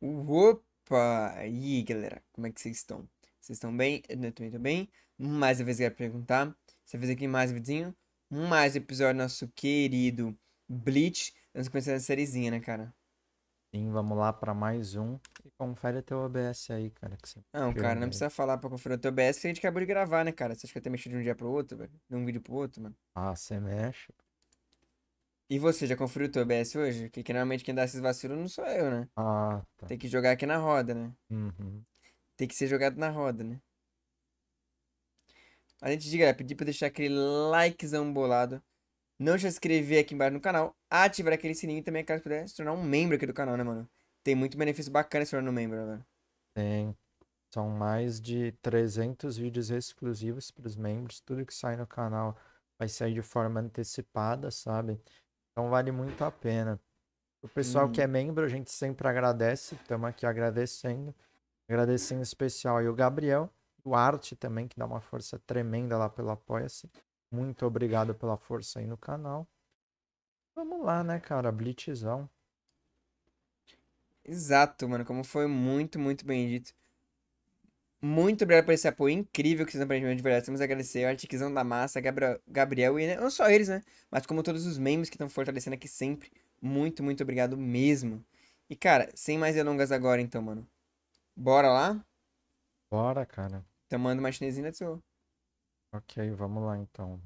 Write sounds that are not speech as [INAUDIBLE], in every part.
Opa! E aí, galera, como é que vocês estão? Vocês estão bem? Eu também tô bem. Mais uma vez quero perguntar. Você fez aqui mais um videozinho. Mais um episódio do nosso querido Bleach. Vamos começar a sériezinha, né, cara? Sim, vamos lá pra mais um. E confere teu OBS aí, cara. Que você não, cara, não aí. precisa falar pra conferir o teu OBS, que a gente acabou de gravar, né, cara? Você acha que eu até mexi de um dia pro outro, velho? De um vídeo pro outro, mano? Ah, você mexe. E você, já conferiu o teu OBS hoje? Porque que, normalmente quem dá esses vacilos não sou eu, né? Ah, tá. Tem que jogar aqui na roda, né? Uhum. Tem que ser jogado na roda, né? Além de galera, pedir pra deixar aquele likezão bolado. Não se inscrever aqui embaixo no canal. Ativar aquele sininho também, caso puder se tornar um membro aqui do canal, né, mano? Tem muito benefício bacana se tornando um membro, velho. Né, Tem. São mais de 300 vídeos exclusivos para os membros. Tudo que sai no canal vai sair de forma antecipada, sabe? Então vale muito a pena. O pessoal hum. que é uhum. membro, a gente sempre agradece. Estamos aqui agradecendo. Agradecendo especial e o Gabriel, o Arte também, que dá uma força tremenda lá pelo Apoia-se. Muito obrigado pela força aí no canal. Vamos lá, né, cara? Blitzão. Exato, mano. Como foi muito, muito bem dito. Muito obrigado por esse apoio incrível que vocês dão pra gente de verdade. Temos a agradecer o Artiquizão da Massa, Gabriel, e né, não só eles, né? Mas como todos os membros que estão fortalecendo aqui sempre. Muito, muito obrigado mesmo. E, cara, sem mais delongas agora, então, mano. Bora lá? Bora, cara. Então manda uma chinesinha de seu. Ok, vamos lá, então.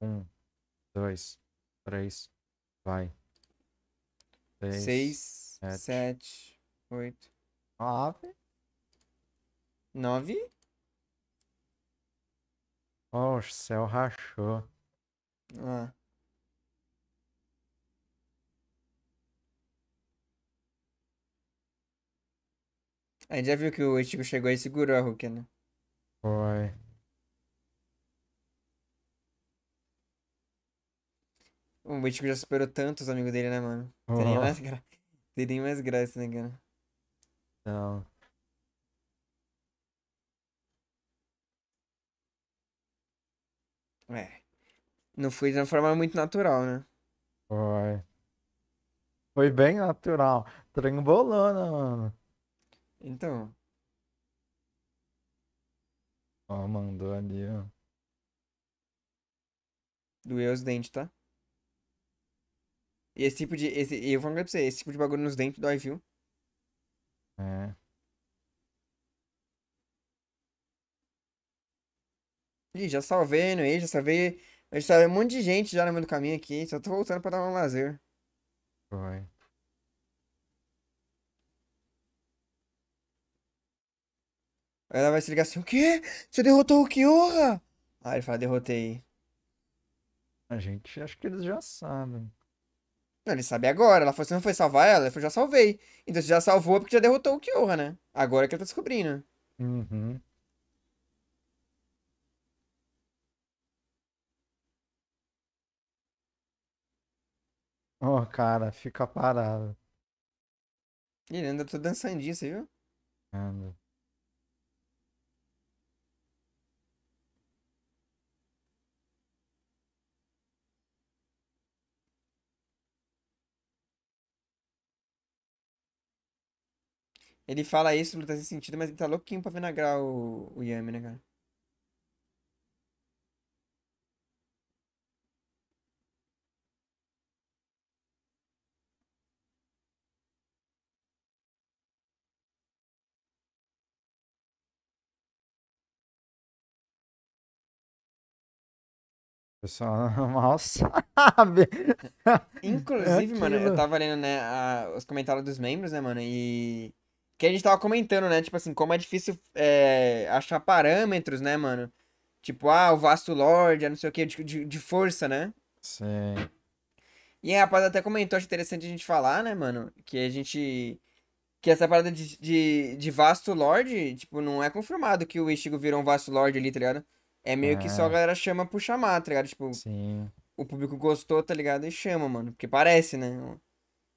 Um, dois, três, vai. Seis, Seis sete, sete oito, nove. 9. Oh, o céu rachou. Ah. A gente já viu que o Ichigo chegou e segurou a Hulk, né? Foi. O Ichigo já superou tanto os amigos dele, né, mano? Uhum. mais graça, [LAUGHS] tem nem mais graça, né, cara? Não. É. Não foi de uma forma muito natural, né? Foi. Foi bem natural. Trembolona, mano. Então. Ó, mandou ali, ó. Doeu os dentes, tá? E esse tipo de. Esse, eu vou falar pra você, esse tipo de bagulho nos dentes dói, viu? É. Ih, já salvei no aí, é já salvei. Eu já salvei um monte de gente já no meio do caminho aqui. Só tô voltando pra dar um lazer. Vai. Aí ela vai se ligar assim, o quê? Você derrotou o Kiora? Ah, ele fala, derrotei. A gente, acho que eles já sabem. Não, ele sabe agora. Ela falou, você não foi salvar ela? Ele falou, já salvei. Então você já salvou é porque já derrotou o Kiora, né? Agora que ele tá descobrindo. Uhum. Ó, cara, fica parado. Ele ainda tá dançandinho, você viu? Anda. Ele fala isso, tá sem sentido, mas ele tá louquinho pra ver na grau o, o Yami, né, cara? Pessoal, [LAUGHS] mal sabe. [LAUGHS] Inclusive, é mano, eu tava lendo, né, a, os comentários dos membros, né, mano, e. Que a gente tava comentando, né? Tipo assim, como é difícil é, achar parâmetros, né, mano? Tipo, ah, o vasto Lorde, é não sei o que, de, de, de, força, né? Sim. E a rapaz até comentou, acho interessante a gente falar, né, mano? Que a gente. Que essa parada de, de, de vasto Lorde, tipo, não é confirmado que o Ichigo virou um vasto Lorde ali, tá ligado? É meio é. que só a é. galera chama por chamar, tá ligado? Tipo, Sim. o público gostou, tá ligado? E chama, mano. Porque parece, né?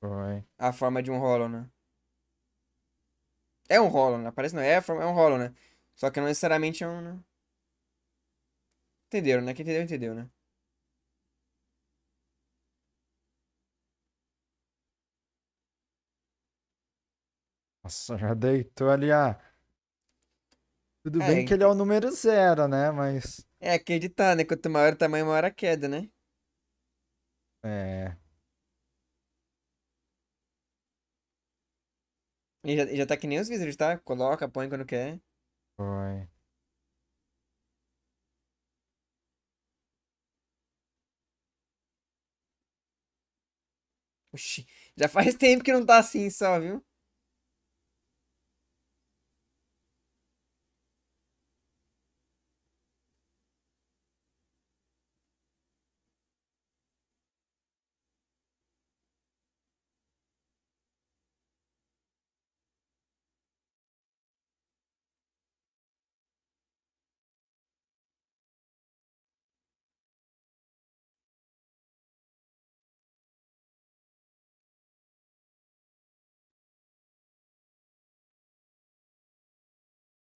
Foi. A forma de um rolo, né? É um rolo, né? Parece não. É, a forma, é um rolo, né? Só que não necessariamente é um. Né? Entenderam, né? Quem entendeu, entendeu, né? Nossa, já deitou ali a. Tudo é, bem que ele é o então. número zero, né? Mas. É acreditar, né? Quanto maior o tamanho, maior a queda, né? É. E já, já tá que nem os visores tá? Coloca, põe quando quer. Põe. Oxi, já faz [LAUGHS] tempo que não tá assim só, viu?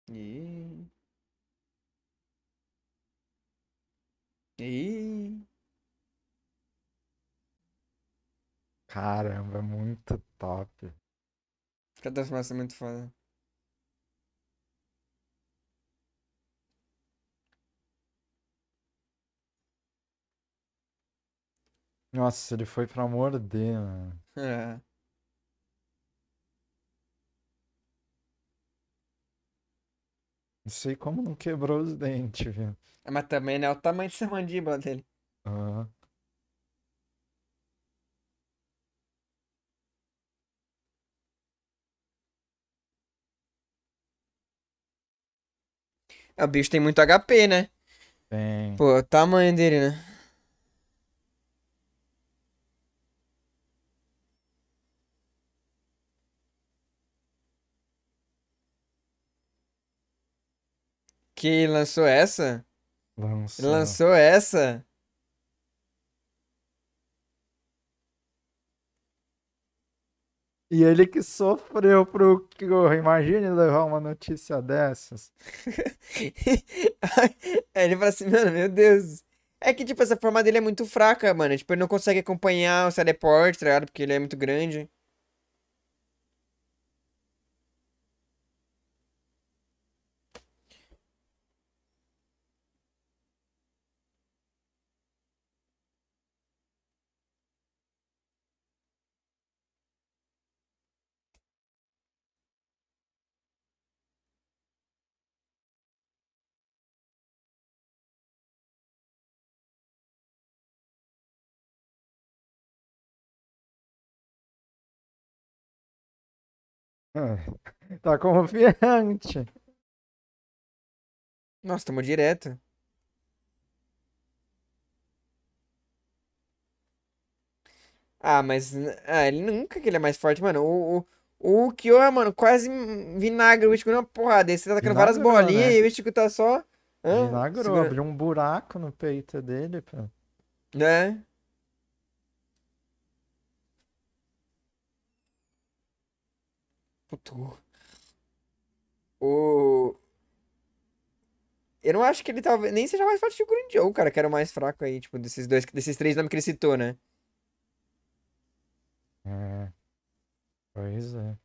E... E... Caramba, é muito top. Fica transformação é muito foda. Nossa, ele foi pra morder, mano. É. Não sei como não quebrou os dentes, viu? É, mas também, né? O tamanho dessa mandíbula dele. Ah. O bicho tem muito HP, né? Tem. Pô, o tamanho dele, né? Que lançou essa? Lançou. Lançou essa? E ele que sofreu pro Corra. Imagine levar uma notícia dessas. [LAUGHS] Aí ele fala assim, mano, meu Deus. É que, tipo, essa forma dele é muito fraca, mano. Tipo, ele não consegue acompanhar os teleportes, tá ligado? Porque ele é muito grande. Ah, tá confiante. Nossa, tomou direto. Ah, mas. Ah, ele nunca que ele é mais forte, mano. O, o, o Kyo, mano, quase vinagre. O Ichigo numa porrada. Ele tá atacando várias bolinhas né? e o Ichigo tá só. Vinagre, Vinagrou, abriu um buraco no peito dele, pô. Né? Puto. O. Eu não acho que ele talvez. Nem seja mais forte que o Green Joe, cara, que era o mais fraco aí, tipo, desses dois, desses três nomes que ele citou, né? É. Pois é.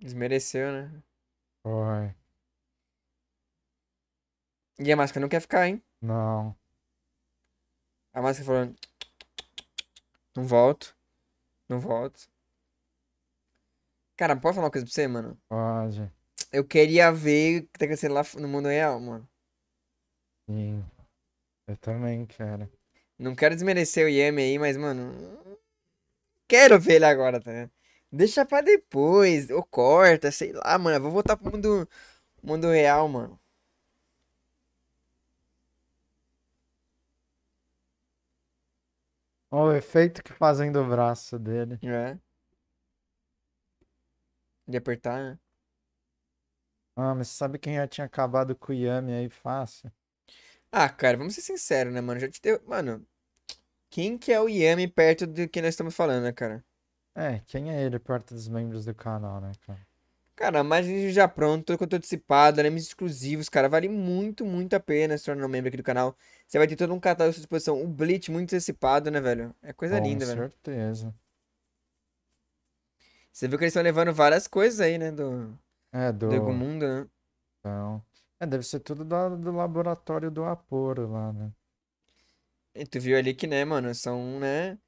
Desmereceu, né? oi E a máscara não quer ficar, hein? Não. A máscara falando. Não volto. Não volto. Cara, pode falar uma coisa pra você, mano? Pode. Eu queria ver o que tá acontecendo lá no mundo real, mano. Sim. Eu também quero. Não quero desmerecer o Yemi aí, mas, mano. Quero ver ele agora, tá ligado? Deixa pra depois. Ou corta, sei lá, mano. Eu vou voltar pro mundo, mundo real, mano. Olha o efeito que fazem do braço dele. É. De apertar, né? Ah, mas sabe quem já tinha acabado com o Yami aí fácil? Ah, cara, vamos ser sinceros, né, mano? Já te deu. Mano, quem que é o Yami perto do que nós estamos falando, né, cara? É, quem é ele perto dos membros do canal, né, cara? Cara, mais vídeo já pronto, todo conteúdo é dissipado, animes exclusivos, cara, vale muito, muito a pena se tornar um membro aqui do canal. Você vai ter todo um catálogo à sua disposição. O Blitz muito antecipado, né, velho? É coisa Com linda, certeza. velho. Com certeza. Você viu que eles estão levando várias coisas aí, né, do... É, do... Do mundo, né? Então... É, deve ser tudo do, do laboratório do Aporo lá, né? E tu viu ali que, né, mano, são, né...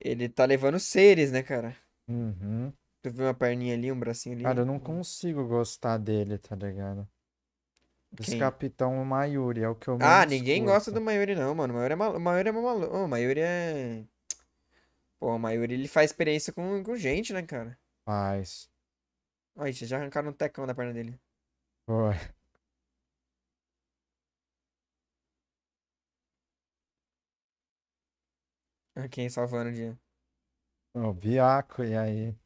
Ele tá levando seres, né, cara? Uhum. Tu viu uma perninha ali, um bracinho ali? Cara, eu não consigo gostar dele, tá ligado? Esse Quem? capitão é Mayuri é o que eu ah, mais Ah, ninguém curto. gosta do Mayuri não, mano. Mayuri é maluco. Mayuri é maluco. Oh, Mayuri é... Pô, o Mayuri ele faz experiência com, com gente, né, cara? Faz. Olha, já arrancaram um tecão da perna dele. Foi. Quem salvando o dia? O Biaco, e aí?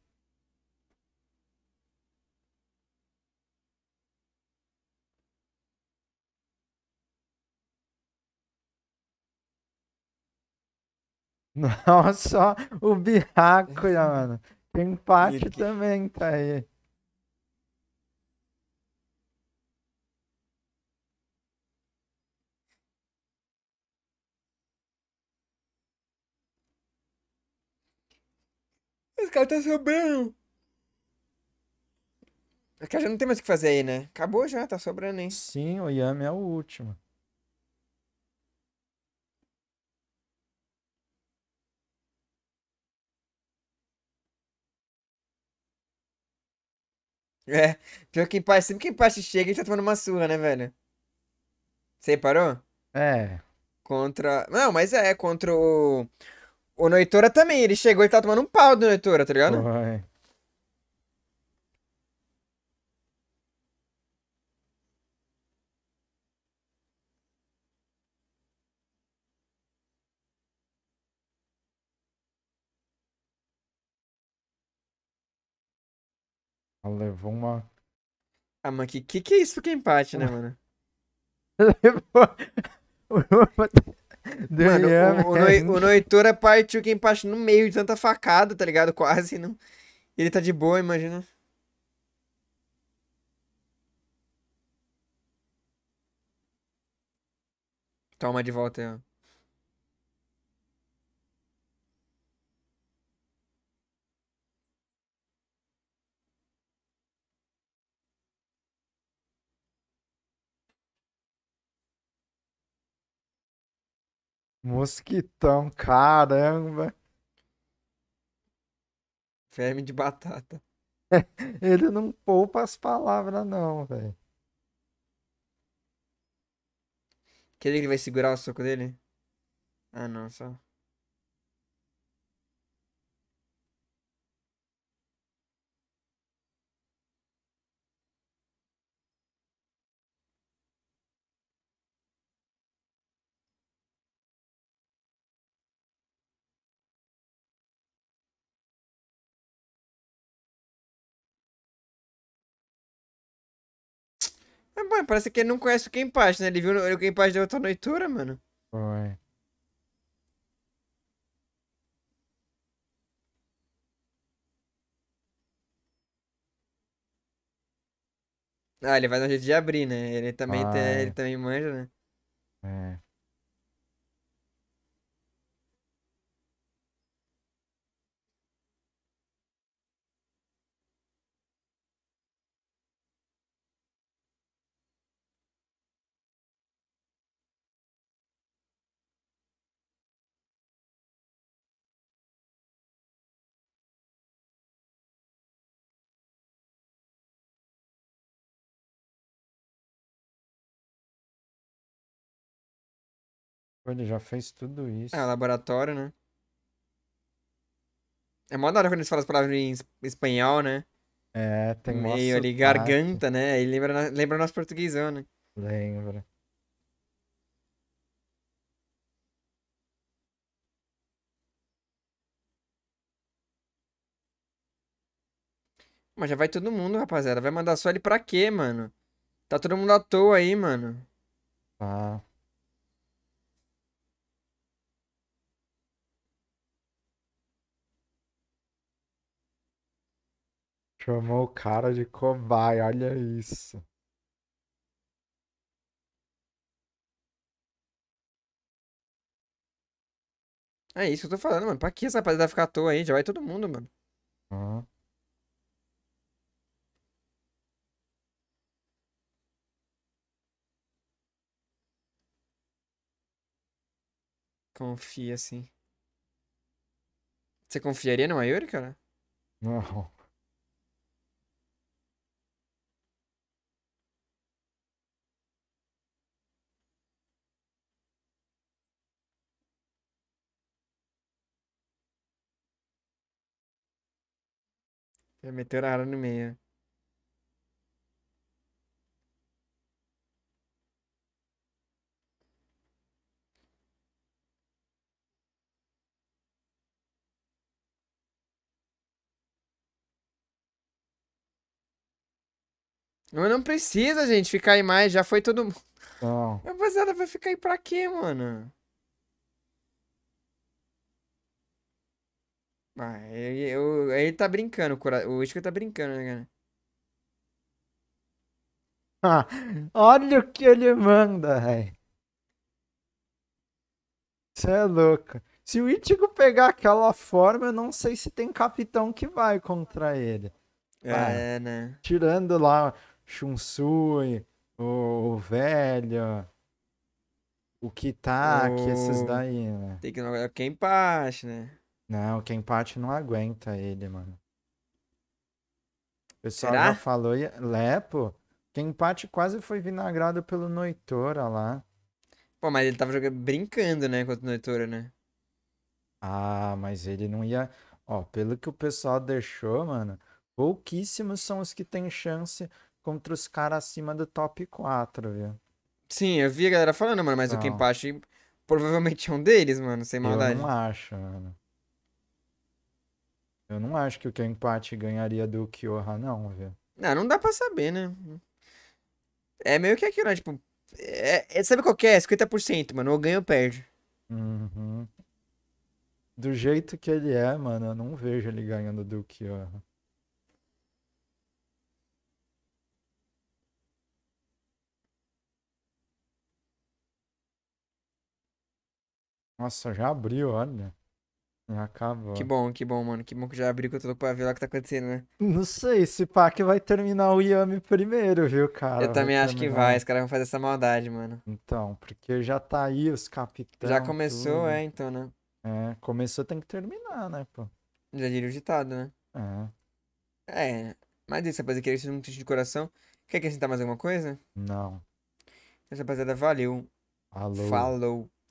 [LAUGHS] Nossa, o Biaco, [LAUGHS] mano. Tem empate também, tá aí. Esse cara tá sobrando. É a caras já não tem mais o que fazer aí, né? Acabou já, tá sobrando, hein? Sim, o Yami é o último. É, pior que empate, sempre que empate chega, ele tá tomando uma surra, né, velho? Você parou? É. Contra. Não, mas é, contra o. O Noitora também, ele chegou e tá tomando um pau do Noitora, tá ligado? Vai. É. Ela levou uma. Ah, mano, que que, que é isso que é empate, né, mano? [LAUGHS] Levou. [LAUGHS] [LAUGHS] Mano, o, o, Noi, o Noitura é partiu quem parte no meio de tanta facada, tá ligado? Quase. Não... Ele tá de boa, imagina. Toma de volta aí, ó. Mosquitão, caramba. Verme de batata. [LAUGHS] Ele não poupa as palavras, não, velho. Quer que ele vai segurar o soco dele? Ah, não, só. É, bom parece que ele não conhece o Ken Paz, né? Ele viu o Ken Paz da outra noitura, mano. Foi. Ah, ele vai dar um jeito de abrir, né? Ele também, ah, tem, é. ele também manja, né? É. Ele já fez tudo isso. É, laboratório, né? É mó da hora quando eles falam as palavras em espanhol, né? É, tem Meio ali, garganta, né? Aí lembra, lembra nosso portuguesão, né? Lembra. Mas já vai todo mundo, rapaziada. Vai mandar só ele pra quê, mano? Tá todo mundo à toa aí, mano. Ah. Chamou o cara de cobaia, olha isso. É isso que eu tô falando, mano. Pra que essa rapaziada ficar à toa aí? Já vai todo mundo, mano. Ah. Confia, sim. Você confiaria no Ayuri, cara? Não. Já meteu a área no meio. Né? Mas não precisa, gente, ficar aí mais. Já foi todo mundo. Não. Rapaziada, vai ficar aí pra quê, mano? Ah, ele, é, eu, ele tá brincando, o, cura... o Isco tá brincando, né, cara? Ah, [LAUGHS] olha o que ele manda, velho. Você é louco. Se o Ichigo pegar aquela forma, eu não sei se tem capitão que vai contra ele. É, ah, né? Tirando lá Shunsui, o, o velho, o Kitaki, o... esses daí, né? Tem que... Quem é parte, né? Não, o empate não aguenta ele, mano. O pessoal Será? já falou. E... Lepo, é, é, quem empate quase foi vinagrado pelo Noitora lá. Pô, mas ele tava jogando, brincando, né, contra o Noitora, né? Ah, mas ele não ia. Ó, pelo que o pessoal deixou, mano, pouquíssimos são os que têm chance contra os caras acima do top 4, viu? Sim, eu vi a galera falando, mano, mas não. o Kenpachi provavelmente é um deles, mano, sem maldade. Eu não acho, mano. Eu não acho que o Kenpachi ganharia do Kyoha, não, velho. Não, não dá pra saber, né? É meio que aquilo, né? Tipo, é, é, sabe qual que é? 50%, mano. Ou ganha ou perde. Uhum. Do jeito que ele é, mano, eu não vejo ele ganhando do Kyoha. Nossa, já abriu, olha acabou. Que bom, que bom, mano. Que bom que já abriu que eu tô pra ver lá o que tá acontecendo, né? Não sei, se pá que vai terminar o Yami primeiro, viu, cara? Eu também vai acho terminar. que vai, os caras vão fazer essa maldade, mano. Então, porque já tá aí os capitães. Já começou, tudo. é, então, né? É, começou tem que terminar, né, pô? Já diria o ditado, né? É. É, mas isso, rapaziada, queria que vocês um triste de coração. Quer acrescentar mais alguma coisa? Não. Então, rapaziada, valeu. Falou. Falou.